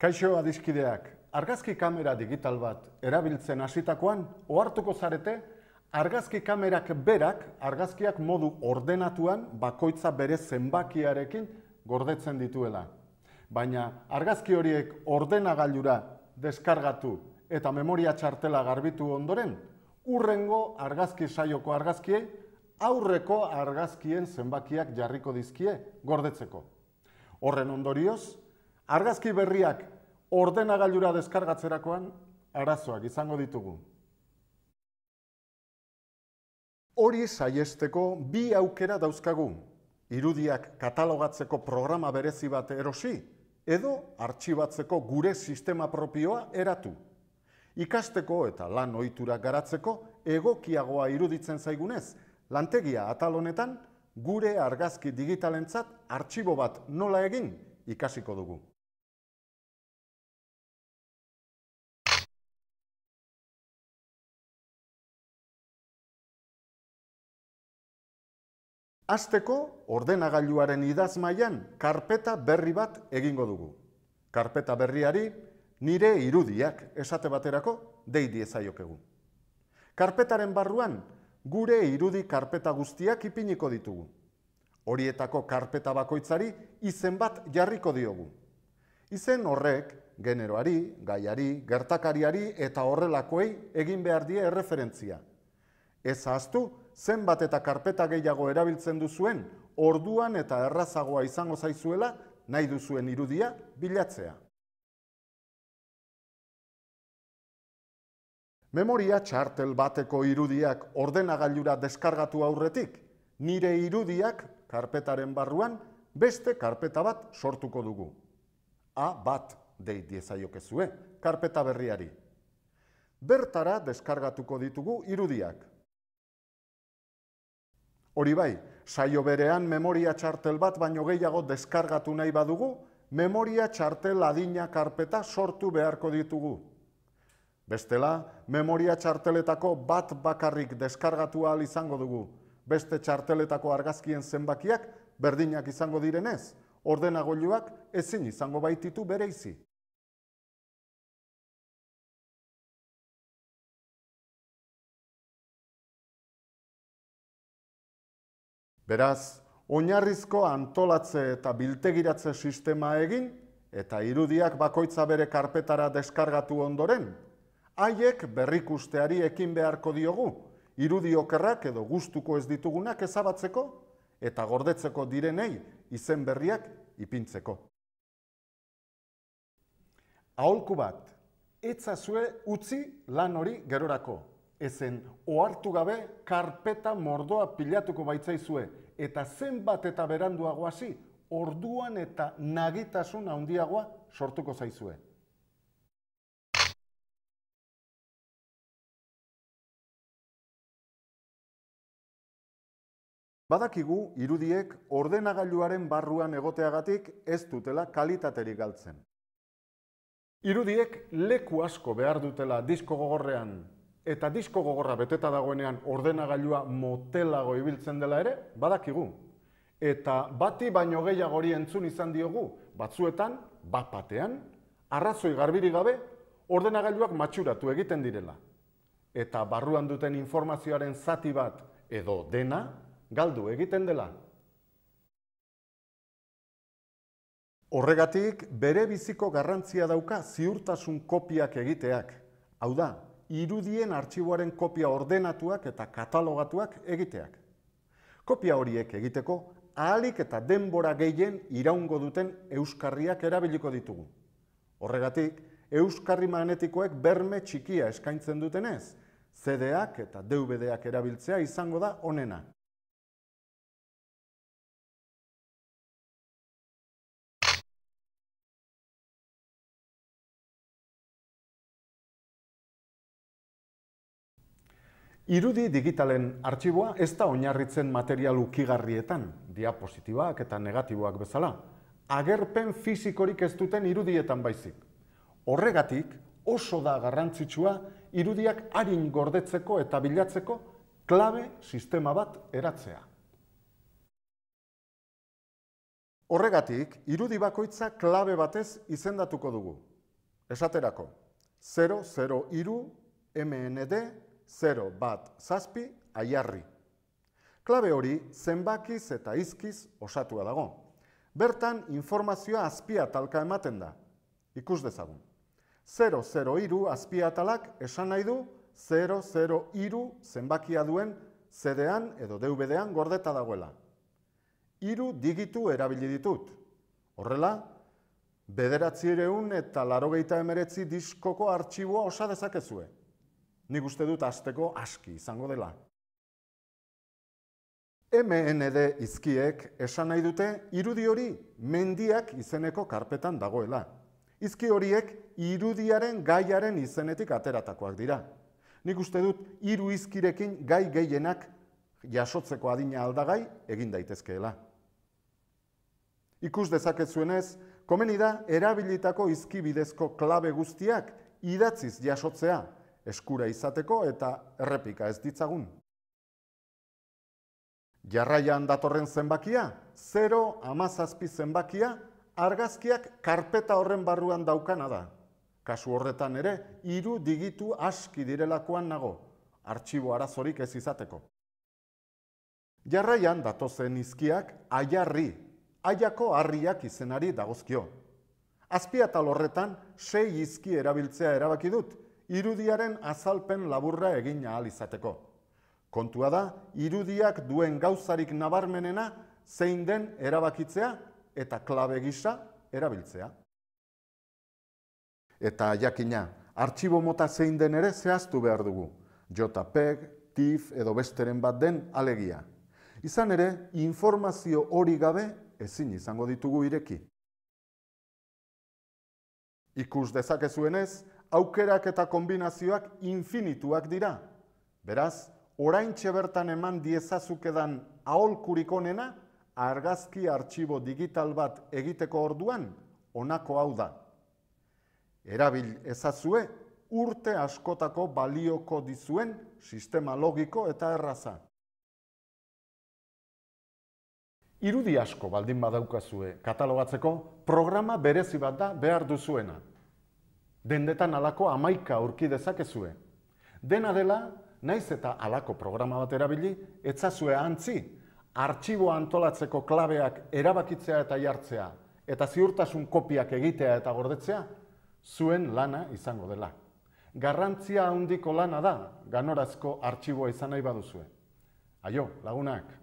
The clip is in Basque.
Kaixo adiskideak, argazki kamera digital bat erabiltzen hasitakoan, ohartuko zarete, argazki kamerak berak, argazkiak modu ordenatuan, bakoitza bere zenbakiarekin gordetzen dituela. Baina argazki horiek ordenagailura deskargatu eta memoria txartela garbitu ondoren, urrengo argazki saioko argazkie aurreko argazkien zenbakiak jarriko dizkie gordetzeko. Horren ondorioz, argazki berriak ordenagailura deskargatzerakoan arazoak izango ditugu. Hori saiesteko bi aukera dauzkagu, irudiak katalogatzeko programa berezi bat erosi, edo artxibatzeko gure sistema propioa eratu. Ikasteko eta lan ohitura garatzeko egokiagoa iruditzen zaigunez, lantegia atalonetan gure argazki digitalentzat artxibo bat nola egin ikasiko dugu. Azteko, ordenagailuaren idazmaian, karpeta berri bat egingo dugu. Karpeta berriari, nire irudiak esate baterako dei diezaiokegu. Karpetaren barruan, gure irudi karpeta guztiak ipiniko ditugu. Horietako karpeta bakoitzari izen bat jarriko diogu. Izen horrek, generoari, gaiari, gertakariari eta horrelakoei egin behar die erreferentzia. Ez ahaztu, zenbat eta karpeta gehiago erabiltzen duzuen, orduan eta errazagoa izango zaizuela, nahi duzuen irudia bilatzea. Memoria txartel bateko irudiak ordenagailura deskargatu aurretik, nire irudiak karpetaren barruan beste karpeta bat sortuko dugu. A bat dei diezaiokezue, karpeta berriari. Bertara deskargatuko ditugu irudiak. Hori bai, saio berean memoria txartel bat baino gehiago deskargatu nahi badugu, memoria txartel adina karpeta sortu beharko ditugu. Bestela, memoria txarteletako bat bakarrik deskargatu ahal izango dugu. Beste txarteletako argazkien zenbakiak berdinak izango direnez, ordenagoiluak ezin izango baititu bereizi. Beraz, oinarrizko antolatze eta biltegiratze sistema egin, eta irudiak bakoitza bere karpetara deskargatu ondoren, haiek berrikusteari ekin beharko diogu, irudi okerrak edo gustuko ez ditugunak ezabatzeko, eta gordetzeko direnei izen berriak ipintzeko. Aholku bat, etzazue utzi lan hori gerorako ezen ohartu gabe karpeta mordoa pilatuko baitzaizue eta zenbat eta beranduago hasi orduan eta nagitasun handiagoa sortuko zaizue. Badakigu irudiek ordenagailuaren barruan egoteagatik ez dutela kalitaterik galtzen. Irudiek leku asko behar dutela disko gogorrean eta disko gogorra beteta dagoenean ordenagailua motelago ibiltzen dela ere, badakigu. Eta bati baino gehiago hori entzun izan diogu, batzuetan, bat batean, arrazoi garbiri gabe, ordenagailuak matxuratu egiten direla. Eta barruan duten informazioaren zati bat edo dena, galdu egiten dela. Horregatik, bere biziko garrantzia dauka ziurtasun kopiak egiteak. Hau da, irudien artxiboaren kopia ordenatuak eta katalogatuak egiteak. Kopia horiek egiteko, ahalik eta denbora gehien iraungo duten euskarriak erabiliko ditugu. Horregatik, euskarri magnetikoek berme txikia eskaintzen dutenez, cd eta dvd erabiltzea izango da onena. Irudi digitalen artxiboa ez da oinarritzen material ukigarrietan, diapositibak eta negatiboak bezala, agerpen fisikorik ez duten irudietan baizik. Horregatik, oso da garrantzitsua irudiak harin gordetzeko eta bilatzeko klabe sistema bat eratzea. Horregatik, irudi bakoitza klabe batez izendatuko dugu. Esaterako, 00 iru, MND, 0 bat zazpi aiarri. Klabe hori zenbakiz eta izkiz osatua dago. Bertan informazioa azpia talka ematen da. Ikus dezagun. 00iru azpia talak esan nahi du 00iru zenbakia duen zedean edo deubedean gordeta dagoela. Iru digitu erabili ditut. Horrela, bederatzireun eta larogeita emeretzi diskoko artxiboa osa dezakezue. Nik uste dut hasteko aski izango dela. MND izkiek esan nahi dute irudi hori mendiak izeneko karpetan dagoela. Izki horiek irudiaren gaiaren izenetik ateratakoak dira. Nik uste dut hiru izkirekin gai gehienak jasotzeko adina aldagai egin daitezkeela. Ikus dezakezuenez, komeni da erabilitako izki bidezko klabe guztiak idatziz jasotzea eskura izateko eta errepika ez ditzagun. Jarraian datorren zenbakia, 0 amazazpi zenbakia, argazkiak karpeta horren barruan daukana da. Kasu horretan ere, hiru digitu aski direlakoan nago, artxibo arazorik ez izateko. Jarraian datozen izkiak aiarri, aiako harriak izenari dagozkio. Azpiatal horretan, sei izki erabiltzea erabaki dut, irudiaren azalpen laburra egin ahal izateko. Kontua da, irudiak duen gauzarik nabarmenena zein den erabakitzea eta klabe gisa erabiltzea. Eta jakina, artxibo mota zein den ere zehaztu behar dugu. JPEG, TIFF edo besteren bat den alegia. Izan ere, informazio hori gabe ezin izango ditugu ireki. Ikus dezakezuenez, aukerak eta kombinazioak infinituak dira. Beraz, orain bertan eman diezazukedan aholkurik onena, argazki artxibo digital bat egiteko orduan, onako hau da. Erabil ezazue, urte askotako balioko dizuen sistema logiko eta erraza. Irudi asko baldin badaukazue katalogatzeko, programa berezi bat da behar duzuena dendetan alako amaika aurki dezakezue. Dena dela, naiz eta alako programa bat erabili, etzazue antzi, artxibo antolatzeko klabeak erabakitzea eta jartzea, eta ziurtasun kopiak egitea eta gordetzea, zuen lana izango dela. Garrantzia handiko lana da, ganorazko artxiboa izan nahi baduzue. Aio, lagunak!